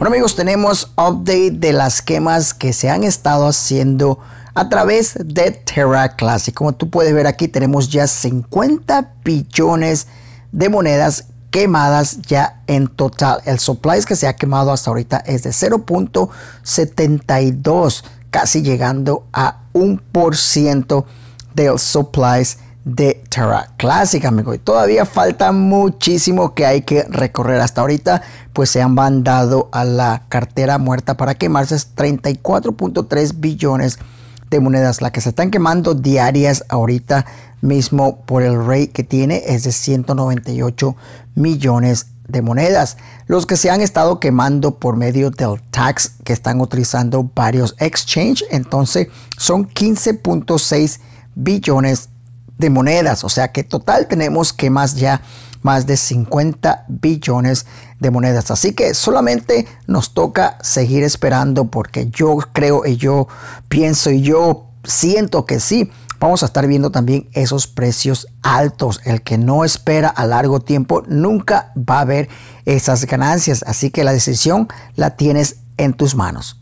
Bueno amigos, tenemos update de las quemas que se han estado haciendo a través de Terra Classic. Como tú puedes ver aquí tenemos ya 50 billones de monedas quemadas ya en total. El supply que se ha quemado hasta ahorita es de 0.72, casi llegando a un ciento del supplies de Terra clásica amigo. Y todavía falta muchísimo que hay que recorrer. Hasta ahorita, pues se han mandado a la cartera muerta para quemarse 34.3 billones de monedas, la que se están quemando diarias ahorita mismo por el rey que tiene es de 198 millones de monedas. Los que se han estado quemando por medio del tax que están utilizando varios exchange, entonces son 15.6 billones de monedas. O sea que total tenemos que más ya más de 50 billones de monedas. Así que solamente nos toca seguir esperando porque yo creo y yo pienso y yo siento que sí. Vamos a estar viendo también esos precios altos. El que no espera a largo tiempo nunca va a ver esas ganancias. Así que la decisión la tienes en tus manos.